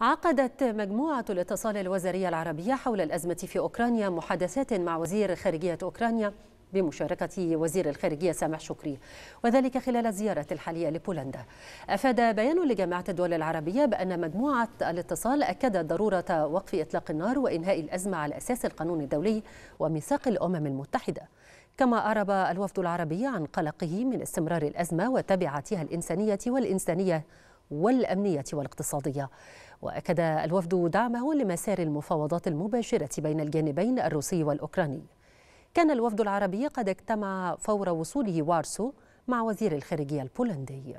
عقدت مجموعة الاتصال الوزارية العربية حول الأزمة في أوكرانيا محادثات مع وزير خارجية أوكرانيا بمشاركة وزير الخارجية سامح شكري وذلك خلال زيارة الحالية لبولندا أفاد بيان لجامعة الدول العربية بأن مجموعة الاتصال أكدت ضرورة وقف إطلاق النار وإنهاء الأزمة على أساس القانون الدولي وميثاق الأمم المتحدة كما أعرب الوفد العربي عن قلقه من استمرار الأزمة وتبعاتها الإنسانية والإنسانية والأمنية والاقتصادية وأكد الوفد دعمه لمسار المفاوضات المباشرة بين الجانبين الروسي والأوكراني كان الوفد العربي قد اجتمع فور وصوله وارسو مع وزير الخارجية البولندي